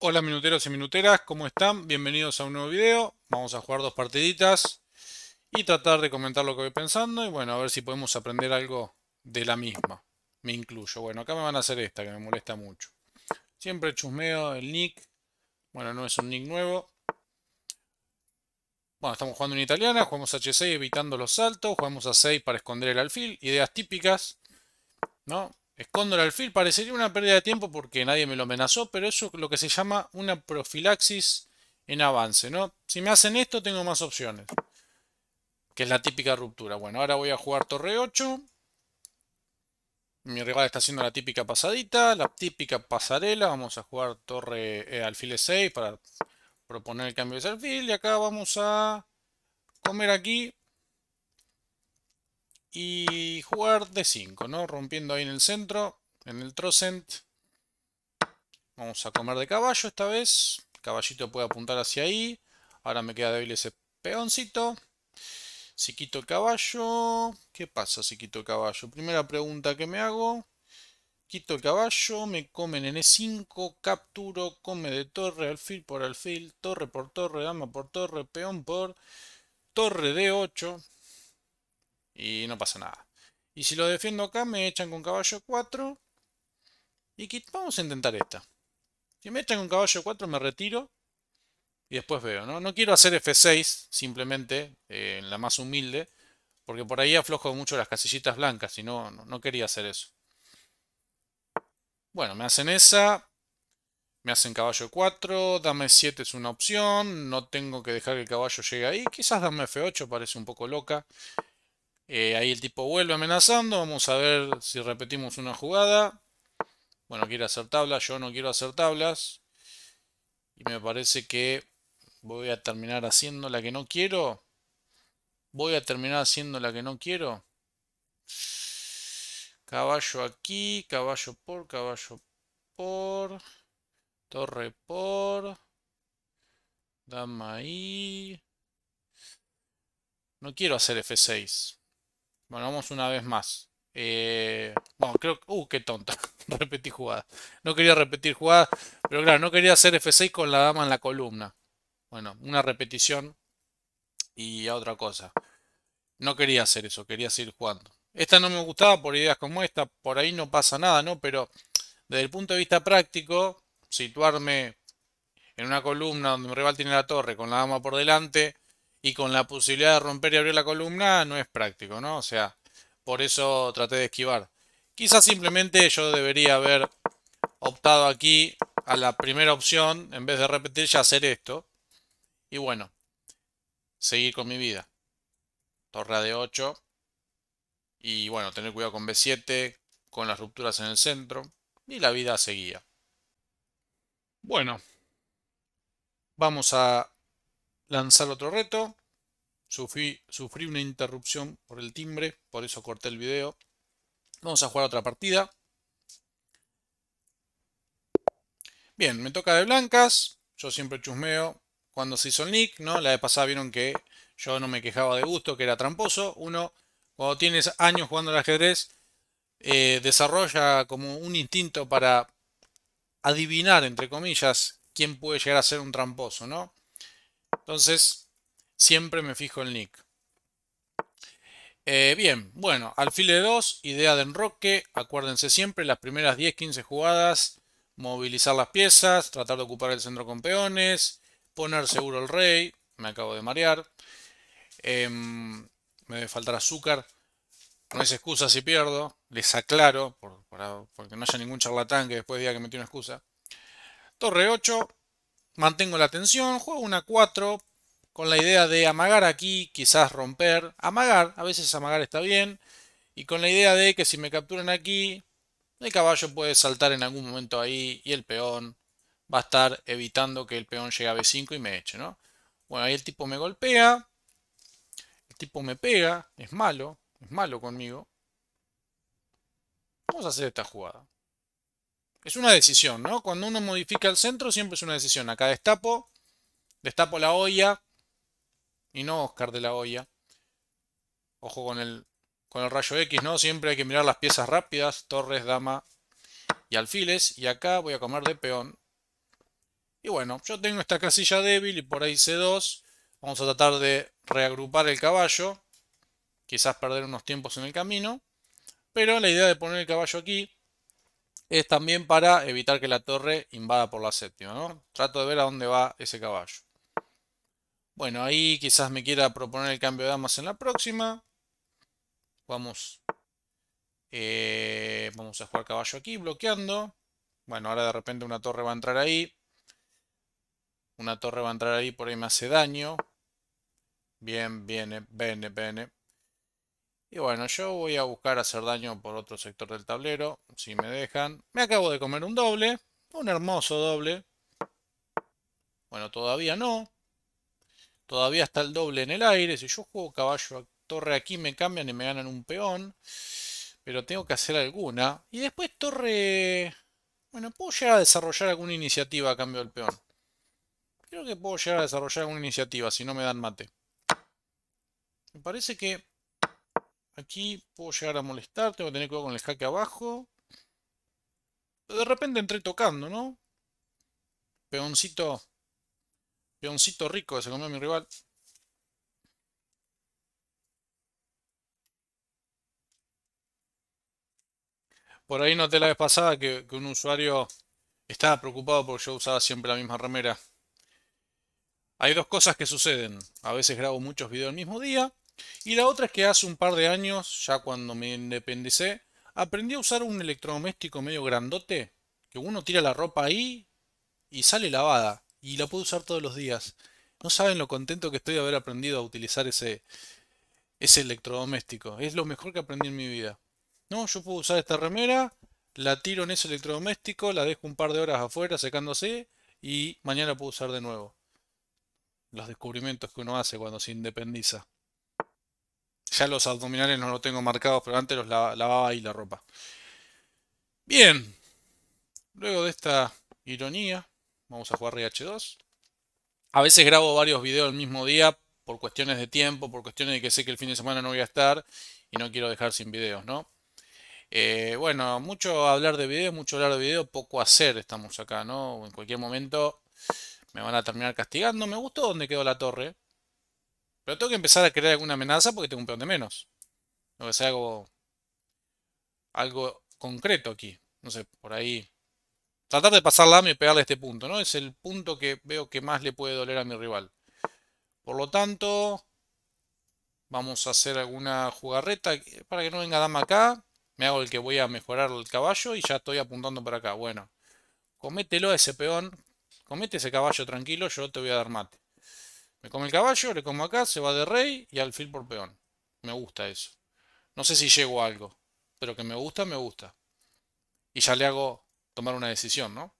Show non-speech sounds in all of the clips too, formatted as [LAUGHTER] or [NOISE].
Hola minuteros y minuteras, ¿cómo están? Bienvenidos a un nuevo video. Vamos a jugar dos partiditas y tratar de comentar lo que voy pensando y bueno, a ver si podemos aprender algo de la misma. Me incluyo. Bueno, acá me van a hacer esta que me molesta mucho. Siempre chusmeo el nick. Bueno, no es un nick nuevo. Bueno, estamos jugando en italiana, jugamos H6 evitando los saltos, jugamos A6 para esconder el alfil, ideas típicas, ¿no? Escondo el alfil, parecería una pérdida de tiempo porque nadie me lo amenazó, pero eso es lo que se llama una profilaxis en avance, ¿no? Si me hacen esto tengo más opciones, que es la típica ruptura. Bueno, ahora voy a jugar torre 8. Mi rival está haciendo la típica pasadita, la típica pasarela. Vamos a jugar torre eh, alfil 6 para proponer el cambio de alfil. Y acá vamos a comer aquí y jugar de 5, ¿no? Rompiendo ahí en el centro, en el trocent. Vamos a comer de caballo esta vez. caballito puede apuntar hacia ahí. Ahora me queda débil ese peoncito. Si quito el caballo... ¿Qué pasa si quito el caballo? Primera pregunta que me hago. Quito el caballo, me comen en E5, capturo, come de torre, alfil por alfil, torre por torre, dama por torre, peón por... Torre de 8 y no pasa nada. Y si lo defiendo acá, me echan con caballo 4. Y vamos a intentar esta. Si me echan con caballo 4, me retiro. Y después veo, ¿no? No quiero hacer F6, simplemente, en eh, la más humilde. Porque por ahí aflojo mucho las casillitas blancas y no, no quería hacer eso. Bueno, me hacen esa. Me hacen caballo 4. Dame 7 es una opción. No tengo que dejar que el caballo llegue ahí. Quizás dame F8 parece un poco loca. Eh, ahí el tipo vuelve amenazando. Vamos a ver si repetimos una jugada. Bueno, quiere hacer tablas. Yo no quiero hacer tablas. Y me parece que voy a terminar haciendo la que no quiero. Voy a terminar haciendo la que no quiero. Caballo aquí, caballo por, caballo por, torre por, dama ahí. No quiero hacer F6. Bueno, vamos una vez más. Eh, bueno, creo. Uh, qué tonta. [LAUGHS] Repetí jugada. No quería repetir jugada, pero claro, no quería hacer F6 con la dama en la columna. Bueno, una repetición y a otra cosa. No quería hacer eso, quería seguir jugando. Esta no me gustaba por ideas como esta, por ahí no pasa nada, ¿no? Pero desde el punto de vista práctico, situarme en una columna donde mi rival tiene la torre con la dama por delante y con la posibilidad de romper y abrir la columna no es práctico, ¿no? O sea, por eso traté de esquivar. Quizás simplemente yo debería haber optado aquí a la primera opción, en vez de repetir ya hacer esto. Y bueno, seguir con mi vida. Torre de 8. Y bueno, tener cuidado con B7, con las rupturas en el centro. Y la vida seguía. Bueno, vamos a lanzar otro reto. Sufrí, sufrí una interrupción por el timbre, por eso corté el video. Vamos a jugar otra partida. Bien, me toca de blancas. Yo siempre chusmeo cuando se hizo el nick, ¿no? La vez pasada vieron que yo no me quejaba de gusto, que era tramposo. Uno, cuando tienes años jugando al ajedrez, eh, desarrolla como un instinto para adivinar, entre comillas, quién puede llegar a ser un tramposo, ¿no? Entonces, siempre me fijo el nick. Eh, bien, bueno, alfil de 2, idea de enroque. Acuérdense siempre, las primeras 10-15 jugadas, movilizar las piezas, tratar de ocupar el centro con peones, poner seguro el rey, me acabo de marear. Em, me debe faltar azúcar. No es excusa si pierdo, les aclaro, porque no haya ningún charlatán que después diga que metí una excusa. Torre 8, mantengo la tensión, juego una 4, con la idea de amagar aquí, quizás romper, amagar, a veces amagar está bien, y con la idea de que si me capturan aquí, el caballo puede saltar en algún momento ahí y el peón va a estar evitando que el peón llegue a B5 y me eche, ¿no? Bueno, ahí el tipo me golpea, el tipo me pega, es malo, es malo conmigo. Vamos a hacer esta jugada. Es una decisión, ¿no? Cuando uno modifica el centro siempre es una decisión. Acá destapo, destapo la olla, y no Oscar de la Hoya. Ojo con el, con el rayo X, ¿no? Siempre hay que mirar las piezas rápidas, torres, dama y alfiles. Y acá voy a comer de peón. Y bueno, yo tengo esta casilla débil y por ahí C2. Vamos a tratar de reagrupar el caballo. Quizás perder unos tiempos en el camino. Pero la idea de poner el caballo aquí es también para evitar que la torre invada por la séptima. ¿no? Trato de ver a dónde va ese caballo. Bueno, ahí quizás me quiera proponer el cambio de damas en la próxima. Vamos. Eh, vamos a jugar caballo aquí, bloqueando. Bueno, ahora de repente una torre va a entrar ahí. Una torre va a entrar ahí, por ahí me hace daño. Bien, viene, viene, viene. Y bueno, yo voy a buscar hacer daño por otro sector del tablero, si me dejan. Me acabo de comer un doble, un hermoso doble. Bueno, todavía no. Todavía está el doble en el aire. Si yo juego caballo a torre aquí me cambian y me ganan un peón. Pero tengo que hacer alguna. Y después torre... Bueno, puedo llegar a desarrollar alguna iniciativa a cambio del peón. Creo que puedo llegar a desarrollar alguna iniciativa si no me dan mate. Me parece que aquí puedo llegar a molestar. Tengo que tener cuidado con el jaque abajo. de repente entré tocando, ¿no? Peoncito Peoncito rico que se comió mi rival. Por ahí noté la vez pasada que, un usuario estaba preocupado porque yo usaba siempre la misma remera. Hay dos cosas que suceden. A veces grabo muchos videos el mismo día. Y la otra es que hace un par de años, ya cuando me independicé, aprendí a usar un electrodoméstico medio grandote. Que uno tira la ropa ahí y sale lavada y la puedo usar todos los días. No saben lo contento que estoy de haber aprendido a utilizar ese, ese electrodoméstico. Es lo mejor que aprendí en mi vida. No, yo puedo usar esta remera, la tiro en ese electrodoméstico, la dejo un par de horas afuera secándose y mañana puedo usar de nuevo. Los descubrimientos que uno hace cuando se independiza. Ya los abdominales no los tengo marcados, pero antes los lavaba ahí la ropa. Bien. Luego de esta ironía, Vamos a jugar rh 2 A veces grabo varios videos el mismo día por cuestiones de tiempo, por cuestiones de que sé que el fin de semana no voy a estar y no quiero dejar sin videos, ¿no? Eh, bueno, mucho hablar de videos, mucho hablar de videos, poco hacer estamos acá, ¿no? En cualquier momento me van a terminar castigando. Me gustó donde quedó la torre. Pero tengo que empezar a crear alguna amenaza porque tengo un peón de menos. no que hacer algo, algo concreto aquí. No sé, por ahí tratar de pasar la dama y pegarle a este punto, ¿no? Es el punto que veo que más le puede doler a mi rival. Por lo tanto, vamos a hacer alguna jugarreta para que no venga dama acá. Me hago el que voy a mejorar el caballo y ya estoy apuntando para acá. Bueno, comételo a ese peón. Comete ese caballo tranquilo, yo te voy a dar mate. Me come el caballo, le como acá, se va de rey y alfil por peón. Me gusta eso. No sé si llego a algo, pero que me gusta, me gusta. Y ya le hago tomar una decisión, ¿no?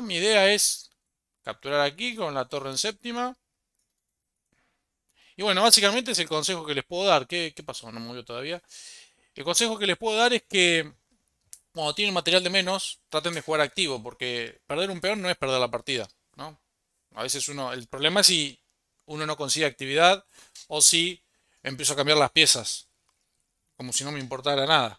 Mi idea es capturar aquí con la torre en séptima. Y bueno, básicamente es el consejo que les puedo dar. ¿Qué, pasó? No movió todavía. El consejo que les puedo dar es que cuando tienen material de menos, traten de jugar activo, porque perder un peón no es perder la partida, ¿no? A veces uno, el problema es si uno no consigue actividad o si empiezo a cambiar las piezas, como si no me importara nada.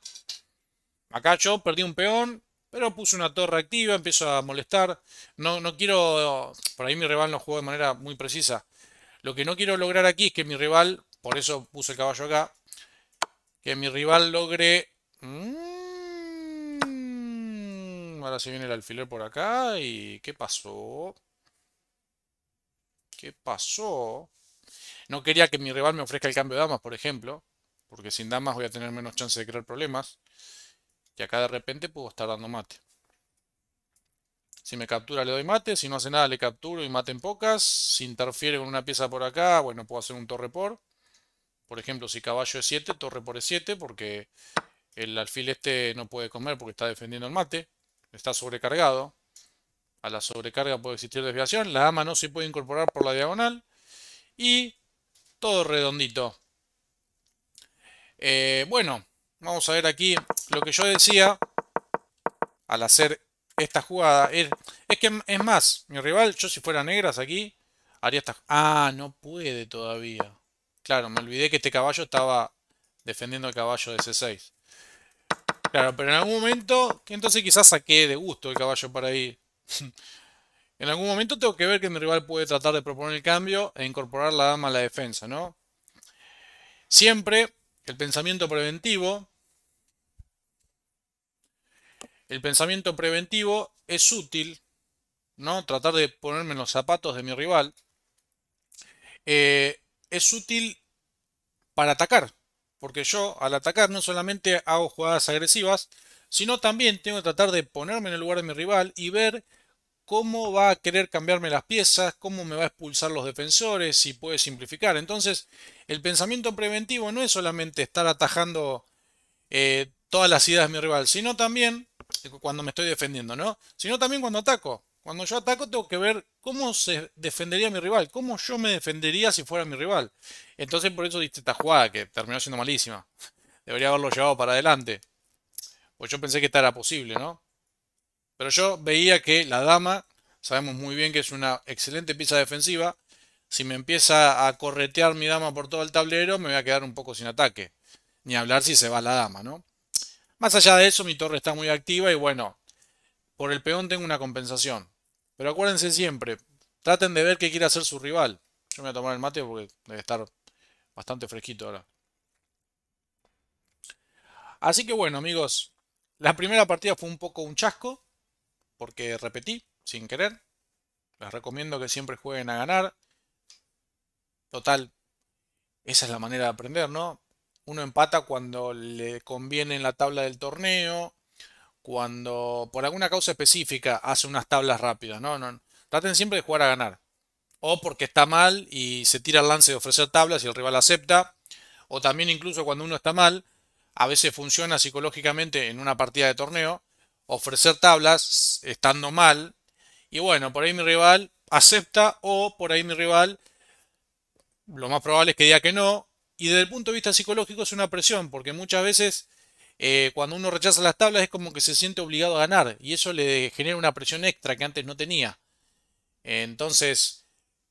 Acá yo perdí un peón, pero puse una torre activa, empiezo a molestar. No, no quiero... Por ahí mi rival no jugó de manera muy precisa. Lo que no quiero lograr aquí es que mi rival... Por eso puse el caballo acá. Que mi rival logre... Mm, ahora se viene el alfiler por acá. ¿Y qué pasó? ¿Qué pasó? No quería que mi rival me ofrezca el cambio de damas, por ejemplo. Porque sin damas voy a tener menos chance de crear problemas y acá de repente puedo estar dando mate. Si me captura le doy mate, si no hace nada le capturo y mate en pocas. Si interfiere con una pieza por acá, bueno, puedo hacer un torre por. Por ejemplo, si caballo es 7, torre por es 7, porque el alfil este no puede comer porque está defendiendo el mate. Está sobrecargado. A la sobrecarga puede existir desviación. La ama no se puede incorporar por la diagonal. Y todo redondito. Eh, bueno, Vamos a ver aquí lo que yo decía al hacer esta jugada. Es, que es más, mi rival, yo si fuera negras aquí, haría esta... Ah, no puede todavía. Claro, me olvidé que este caballo estaba defendiendo el caballo de C6. Claro, pero en algún momento, entonces quizás saqué de gusto el caballo para ahí. [LAUGHS] en algún momento tengo que ver que mi rival puede tratar de proponer el cambio e incorporar la dama a la defensa, ¿no? Siempre el pensamiento preventivo el pensamiento preventivo es útil, ¿no? Tratar de ponerme en los zapatos de mi rival. Eh, es útil para atacar, porque yo al atacar no solamente hago jugadas agresivas, sino también tengo que tratar de ponerme en el lugar de mi rival y ver cómo va a querer cambiarme las piezas, cómo me va a expulsar los defensores, si puede simplificar. Entonces, el pensamiento preventivo no es solamente estar atajando eh, todas las ideas de mi rival, sino también cuando me estoy defendiendo, ¿no? Sino también cuando ataco. Cuando yo ataco tengo que ver cómo se defendería mi rival, cómo yo me defendería si fuera mi rival. Entonces por eso diste esta jugada que terminó siendo malísima. [LAUGHS] Debería haberlo llevado para adelante. Pues yo pensé que esta era posible, ¿no? Pero yo veía que la dama, sabemos muy bien que es una excelente pieza defensiva. Si me empieza a corretear mi dama por todo el tablero, me voy a quedar un poco sin ataque. Ni hablar si se va la dama, ¿no? Más allá de eso, mi torre está muy activa y bueno, por el peón tengo una compensación. Pero acuérdense siempre, traten de ver qué quiere hacer su rival. Yo me voy a tomar el mate porque debe estar bastante fresquito ahora. Así que bueno, amigos, la primera partida fue un poco un chasco, porque repetí, sin querer. Les recomiendo que siempre jueguen a ganar. Total, esa es la manera de aprender, ¿no? uno empata cuando le conviene en la tabla del torneo, cuando por alguna causa específica hace unas tablas rápidas. No, no, traten siempre de jugar a ganar. O porque está mal y se tira el lance de ofrecer tablas y el rival acepta. O también incluso cuando uno está mal, a veces funciona psicológicamente en una partida de torneo, ofrecer tablas estando mal. Y bueno, por ahí mi rival acepta o por ahí mi rival lo más probable es que diga que no y desde el punto de vista psicológico es una presión, porque muchas veces eh, cuando uno rechaza las tablas es como que se siente obligado a ganar y eso le genera una presión extra que antes no tenía. Entonces,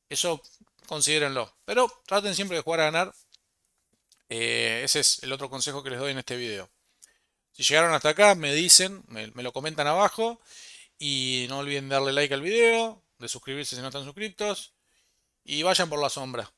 eso considérenlo. Pero traten siempre de jugar a ganar. Eh, ese es el otro consejo que les doy en este video. Si llegaron hasta acá, me dicen, me, lo comentan abajo. Y no olviden darle like al video, de suscribirse si no están suscritos. Y vayan por la sombra.